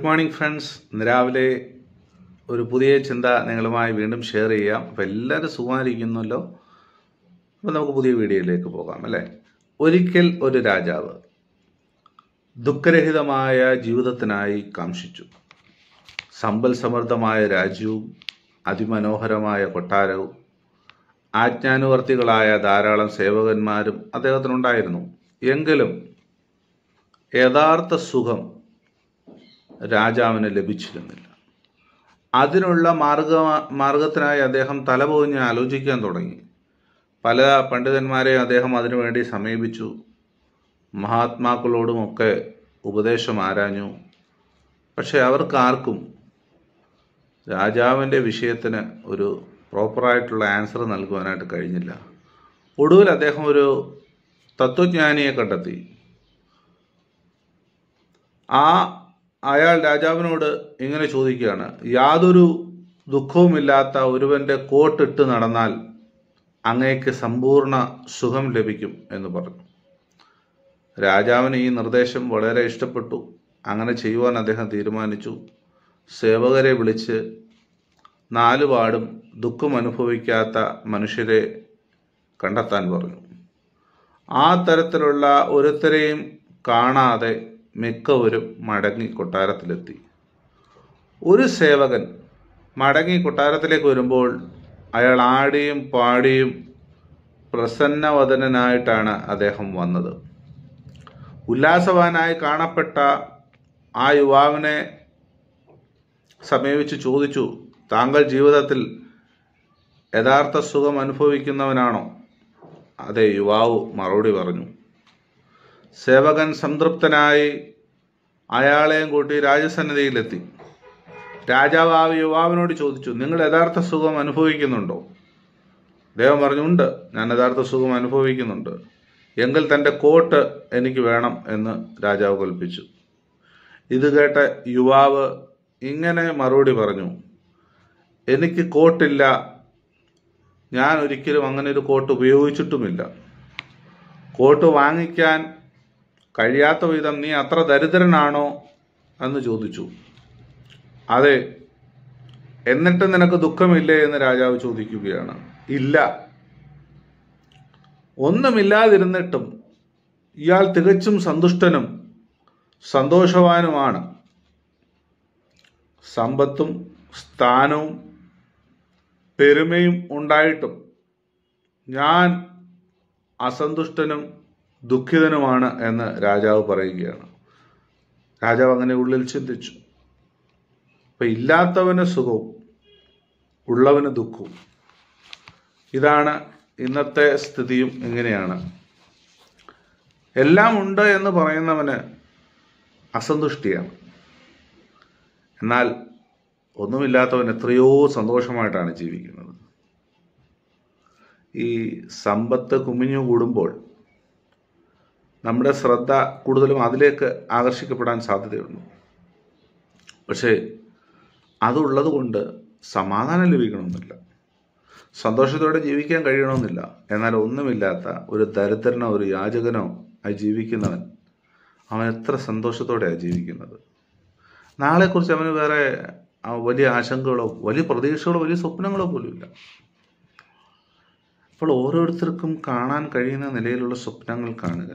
good morning friends രാവിലെ ഒരു പുതിയ ചിന്ത നിങ്ങളുമായി വീണ്ടും ഷെയർ ചെയ്യാം അപ്പോൾ എല്ലാവരും സുഖമായിരിക്കുന്നല്ലോ അപ്പോൾ നമുക്ക് പുതിയ വീഡിയോയിലേക്ക് പോകാം അല്ലേ ഒരിക്കൽ ഒരു രാജാവ് ദുഃഖരഹിതമായ ജീവിതത്തിനായി കാംക്ഷിച്ചു സമ്പൽ സമൃദ്ധമായ രാജ്യവും അതിമനോഹരമായ കൊട്ടാരവും ആജ്ഞാനുവർത്തികളായ ധാരാളം സേവകന്മാരും അദ്ദേഹത്തിനുണ്ടായിരുന്നു എങ്കിലും യഥാർത്ഥ സുഖം രാജാവിന് ലഭിച്ചിരുന്നില്ല അതിനുള്ള മാർഗ മാർഗത്തിനായി അദ്ദേഹം തലപോഞ്ഞ് ആലോചിക്കാൻ തുടങ്ങി പല പണ്ഡിതന്മാരെ അദ്ദേഹം അതിനുവേണ്ടി സമീപിച്ചു മഹാത്മാക്കളോടുമൊക്കെ ഉപദേശം ആരാഞ്ഞു പക്ഷെ അവർക്കാർക്കും രാജാവിൻ്റെ വിഷയത്തിന് ഒരു പ്രോപ്പറായിട്ടുള്ള ആൻസർ നൽകുവാനായിട്ട് കഴിഞ്ഞില്ല ഒടുവിൽ അദ്ദേഹം ഒരു തത്വജ്ഞാനിയെ കണ്ടെത്തി ആ അയാൾ രാജാവിനോട് ഇങ്ങനെ ചോദിക്കുകയാണ് യാതൊരു ദുഃഖവുമില്ലാത്ത ഒരുവന്റെ കോട്ടിട്ട് നടന്നാൽ അങ്ങേക്ക് സമ്പൂർണ്ണ സുഖം ലഭിക്കും എന്ന് പറഞ്ഞു രാജാവിന് ഈ നിർദ്ദേശം വളരെ ഇഷ്ടപ്പെട്ടു അങ്ങനെ ചെയ്യുവാൻ അദ്ദേഹം തീരുമാനിച്ചു സേവകരെ വിളിച്ച് നാലുപാടും ദുഃഖം അനുഭവിക്കാത്ത മനുഷ്യരെ കണ്ടെത്താൻ പറഞ്ഞു ആ തരത്തിലുള്ള ഒരുത്തരെയും കാണാതെ മിക്കവരും മടങ്ങി കൊട്ടാരത്തിലെത്തി ഒരു സേവകൻ മടങ്ങി കൊട്ടാരത്തിലേക്ക് വരുമ്പോൾ അയാൾ ആടിയും പാടിയും പ്രസന്നവദനായിട്ടാണ് അദ്ദേഹം വന്നത് ഉല്ലാസവാനായി കാണപ്പെട്ട ആ യുവാവിനെ സമീപിച്ച് ചോദിച്ചു താങ്കൾ ജീവിതത്തിൽ യഥാർത്ഥ സുഖം അനുഭവിക്കുന്നവനാണോ അതെ യുവാവ് മറുപടി പറഞ്ഞു സേവകൻ സംതൃപ്തനായി അയാളെയും കൂട്ടി രാജസന്നിധിയിലെത്തി രാജാവ് ആ യുവാവിനോട് ചോദിച്ചു നിങ്ങൾ യഥാർത്ഥ സുഖം അനുഭവിക്കുന്നുണ്ടോ ദേവൻ പറഞ്ഞുണ്ട് ഞാൻ യഥാർത്ഥ സുഖം അനുഭവിക്കുന്നുണ്ട് എങ്കിൽ തൻ്റെ കോട്ട് എനിക്ക് വേണം എന്ന് രാജാവ് കൽപ്പിച്ചു ഇത് കേട്ട യുവാവ് ഇങ്ങനെ മറുപടി പറഞ്ഞു എനിക്ക് കോട്ടില്ല ഞാൻ ഒരിക്കലും അങ്ങനെ ഒരു കോട്ട് ഉപയോഗിച്ചിട്ടുമില്ല കോട്ട് വാങ്ങിക്കാൻ കഴിയാത്ത വിധം നീ അത്ര ദരിദ്രനാണോ എന്ന് ചോദിച്ചു അതെ എന്നിട്ട് നിനക്ക് ദുഃഖമില്ലേ എന്ന് രാജാവ് ചോദിക്കുകയാണ് ഇല്ല ഒന്നുമില്ലാതിരുന്നിട്ടും ഇയാൾ തികച്ചും സന്തുഷ്ടനും സന്തോഷവാനുമാണ് സമ്പത്തും സ്ഥാനവും പെരുമയും ഉണ്ടായിട്ടും ഞാൻ അസന്തുഷ്ടനും ദുഃഖിതനുമാണ് എന്ന് രാജാവ് പറയുകയാണ് രാജാവ് അങ്ങനെ ഉള്ളിൽ ചിന്തിച്ചു അപ്പൊ ഇല്ലാത്തവന് സുഖവും ഉള്ളവന് ദുഃഖവും ഇതാണ് ഇന്നത്തെ സ്ഥിതിയും ഇങ്ങനെയാണ് എല്ലാം ഉണ്ട് എന്ന് പറയുന്നവന് അസന്തുഷ്ടിയാണ് എന്നാൽ ഒന്നുമില്ലാത്തവൻ എത്രയോ സന്തോഷമായിട്ടാണ് ജീവിക്കുന്നത് ഈ സമ്പത്ത് കുമിഞ്ഞു കൂടുമ്പോൾ നമ്മുടെ ശ്രദ്ധ കൂടുതലും അതിലേക്ക് ആകർഷിക്കപ്പെടാൻ സാധ്യതയുണ്ട് പക്ഷേ അതുള്ളത് കൊണ്ട് സമാധാനം ലഭിക്കണമെന്നില്ല സന്തോഷത്തോടെ ജീവിക്കാൻ കഴിയണമെന്നില്ല എന്നാൽ ഒന്നുമില്ലാത്ത ഒരു ദരിദ്രനോ ഒരു യാചകനോ ആയി ജീവിക്കുന്നവൻ അവൻ എത്ര സന്തോഷത്തോടെയാണ് ജീവിക്കുന്നത് നാളെക്കുറിച്ച് അവന് വേറെ വലിയ ആശങ്കകളോ വലിയ പ്രതീക്ഷകളോ വലിയ സ്വപ്നങ്ങളോ പോലുമില്ല അപ്പോൾ ഓരോരുത്തർക്കും കാണാൻ കഴിയുന്ന നിലയിലുള്ള സ്വപ്നങ്ങൾ കാണുക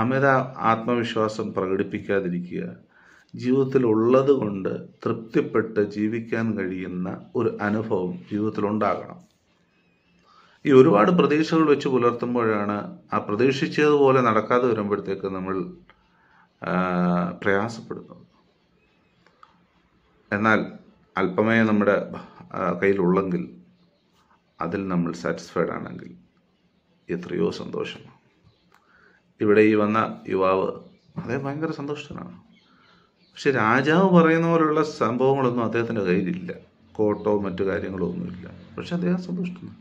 അമിത ആത്മവിശ്വാസം പ്രകടിപ്പിക്കാതിരിക്കുക ജീവിതത്തിൽ ഉള്ളത് കൊണ്ട് തൃപ്തിപ്പെട്ട് ജീവിക്കാൻ കഴിയുന്ന ഒരു അനുഭവം ജീവിതത്തിൽ ഉണ്ടാകണം ഈ ഒരുപാട് പ്രതീക്ഷകൾ വെച്ച് പുലർത്തുമ്പോഴാണ് ആ പ്രതീക്ഷിച്ചതുപോലെ നടക്കാതെ വരുമ്പോഴത്തേക്ക് നമ്മൾ പ്രയാസപ്പെടുന്നത് എന്നാൽ അല്പമേ നമ്മുടെ കയ്യിലുള്ളെങ്കിൽ അതിൽ നമ്മൾ സാറ്റിസ്ഫൈഡ് ആണെങ്കിൽ എത്രയോ സന്തോഷമാണ് ഇവിടെ ഈ വന്ന യുവാവ് അദ്ദേഹം ഭയങ്കര സന്തുഷ്ടനാണ് പക്ഷെ രാജാവ് പറയുന്ന പോലുള്ള സംഭവങ്ങളൊന്നും അദ്ദേഹത്തിൻ്റെ കയ്യിലില്ല കോട്ടോ മറ്റു കാര്യങ്ങളോ ഒന്നുമില്ല പക്ഷെ അദ്ദേഹം സന്തുഷ്ടനാണ്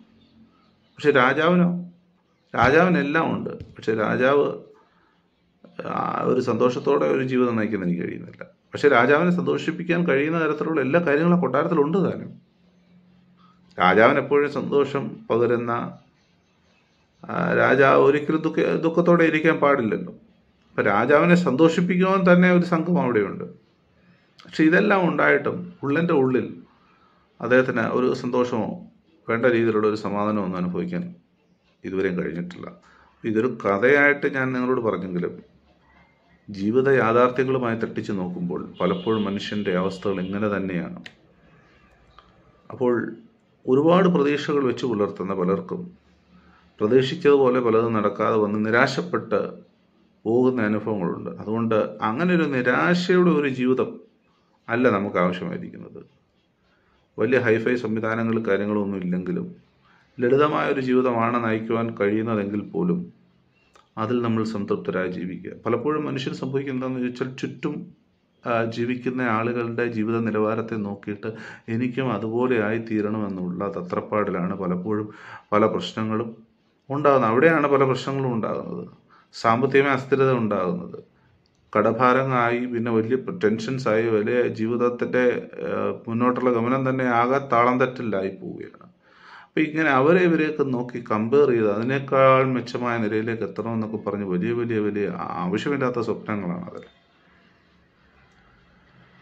പക്ഷെ രാജാവിനോ രാജാവിനെല്ലാം ഉണ്ട് പക്ഷെ രാജാവ് ഒരു സന്തോഷത്തോടെ ഒരു ജീവിതം നയിക്കുന്ന എനിക്ക് കഴിയുന്നില്ല പക്ഷെ രാജാവിനെ സന്തോഷിപ്പിക്കാൻ കഴിയുന്ന തരത്തിലുള്ള എല്ലാ കാര്യങ്ങളും കൊട്ടാരത്തിലുണ്ട് താനും രാജാവിനെപ്പോഴും എപ്പോഴും സന്തോഷം പകരുന്ന രാജാവ് ഒരിക്കലും ദുഃഖ ദുഃഖത്തോടെ ഇരിക്കാൻ പാടില്ലല്ലോ അപ്പം രാജാവിനെ സന്തോഷിപ്പിക്കുവാൻ തന്നെ ഒരു സംഘം അവിടെയുണ്ട് പക്ഷെ ഇതെല്ലാം ഉണ്ടായിട്ടും ഉള്ളിൻ്റെ ഉള്ളിൽ അദ്ദേഹത്തിന് ഒരു സന്തോഷമോ വേണ്ട രീതിയിലുള്ള ഒരു സമാധാനമോ ഒന്നും അനുഭവിക്കാൻ ഇതുവരെയും കഴിഞ്ഞിട്ടില്ല ഇതൊരു കഥയായിട്ട് ഞാൻ നിങ്ങളോട് പറഞ്ഞെങ്കിലും ജീവിത യാഥാർത്ഥ്യങ്ങളുമായി തട്ടിച്ചു നോക്കുമ്പോൾ പലപ്പോഴും മനുഷ്യൻ്റെ അവസ്ഥകൾ ഇങ്ങനെ തന്നെയാണ് അപ്പോൾ ഒരുപാട് പ്രതീക്ഷകൾ വെച്ച് പുലർത്തുന്ന പലർക്കും പ്രതീക്ഷിച്ചതുപോലെ പലതും നടക്കാതെ വന്ന് നിരാശപ്പെട്ട് പോകുന്ന അനുഭവങ്ങളുണ്ട് അതുകൊണ്ട് അങ്ങനെ ഒരു നിരാശയുടെ ഒരു ജീവിതം അല്ല നമുക്ക് ആവശ്യമായിരിക്കുന്നത് വലിയ ഹൈഫൈ സംവിധാനങ്ങൾ കാര്യങ്ങളൊന്നും ഇല്ലെങ്കിലും ലളിതമായൊരു ജീവിതമാണ് നയിക്കുവാൻ കഴിയുന്നതെങ്കിൽ പോലും അതിൽ നമ്മൾ സംതൃപ്തരായി ജീവിക്കുക പലപ്പോഴും മനുഷ്യർ സംഭവിക്കുന്നതെന്ന് ചോദിച്ചാൽ ചുറ്റും ജീവിക്കുന്ന ആളുകളുടെ ജീവിത നിലവാരത്തെ നോക്കിയിട്ട് എനിക്കും അതുപോലെ ആയി തീരണമെന്നുള്ള തത്രപ്പാടിലാണ് പലപ്പോഴും പല പ്രശ്നങ്ങളും ഉണ്ടാകുന്നത് അവിടെയാണ് പല പ്രശ്നങ്ങളും ഉണ്ടാകുന്നത് സാമ്പത്തികമായ അസ്ഥിരത ഉണ്ടാകുന്നത് കടഭാരങ്ങളായി പിന്നെ വലിയ ടെൻഷൻസായി വലിയ ജീവിതത്തിൻ്റെ മുന്നോട്ടുള്ള ഗമനം തന്നെ ആകെ താളം തെറ്റില്ലായി പോവുകയാണ് അപ്പോൾ ഇങ്ങനെ അവരെ ഇവരെയൊക്കെ നോക്കി കമ്പയർ ചെയ്ത് അതിനേക്കാൾ മെച്ചമായ നിലയിലേക്ക് എത്തണമെന്നൊക്കെ പറഞ്ഞ് വലിയ വലിയ വലിയ ആവശ്യമില്ലാത്ത സ്വപ്നങ്ങളാണ് അതിൽ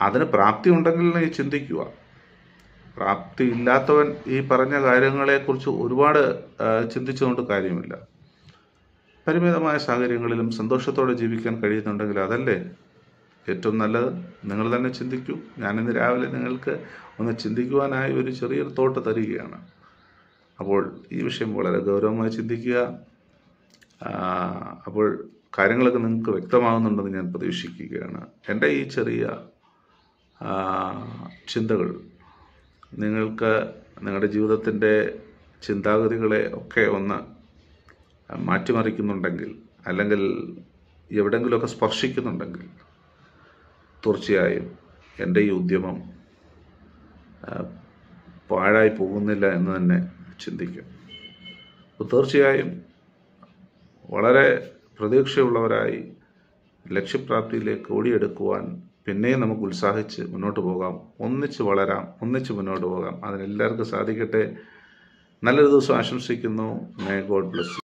അതിന് പ്രാപ്തി ഉണ്ടെങ്കിൽ ചിന്തിക്കുക പ്രാപ്തി ഇല്ലാത്തവൻ ഈ പറഞ്ഞ കാര്യങ്ങളെക്കുറിച്ച് ഒരുപാട് ചിന്തിച്ചുകൊണ്ട് കാര്യമില്ല പരിമിതമായ സാഹചര്യങ്ങളിലും സന്തോഷത്തോടെ ജീവിക്കാൻ കഴിയുന്നുണ്ടെങ്കിൽ അതല്ലേ ഏറ്റവും നല്ലത് നിങ്ങൾ തന്നെ ചിന്തിക്കൂ ഞാനിന്ന് രാവിലെ നിങ്ങൾക്ക് ഒന്ന് ചിന്തിക്കുവാനായി ഒരു ചെറിയൊരു തോട്ട് തരികയാണ് അപ്പോൾ ഈ വിഷയം വളരെ ഗൗരവമായി ചിന്തിക്കുക അപ്പോൾ കാര്യങ്ങളൊക്കെ നിങ്ങൾക്ക് വ്യക്തമാകുന്നുണ്ടെന്ന് ഞാൻ പ്രതീക്ഷിക്കുകയാണ് എൻ്റെ ഈ ചെറിയ ചിന്തകൾ നിങ്ങൾക്ക് നിങ്ങളുടെ ജീവിതത്തിൻ്റെ ചിന്താഗതികളെ ഒക്കെ ഒന്ന് മാറ്റിമറിക്കുന്നുണ്ടെങ്കിൽ അല്ലെങ്കിൽ എവിടെങ്കിലുമൊക്കെ സ്പർശിക്കുന്നുണ്ടെങ്കിൽ തീർച്ചയായും എൻ്റെ ഈ ഉദ്യമം പാഴായി പോകുന്നില്ല എന്ന് തന്നെ ചിന്തിക്കും അപ്പോൾ തീർച്ചയായും വളരെ പ്രതീക്ഷയുള്ളവരായി ലക്ഷ്യപ്രാപ്തിയിലേക്ക് ഓടിയെടുക്കുവാൻ പിന്നെയും നമുക്ക് ഉത്സാഹിച്ച് മുന്നോട്ട് പോകാം ഒന്നിച്ച് വളരാം ഒന്നിച്ച് മുന്നോട്ട് പോകാം അതിനെല്ലാവർക്കും സാധിക്കട്ടെ നല്ലൊരു ദിവസം ആശംസിക്കുന്നു മേ ഗോഡ് ബ്ലസ്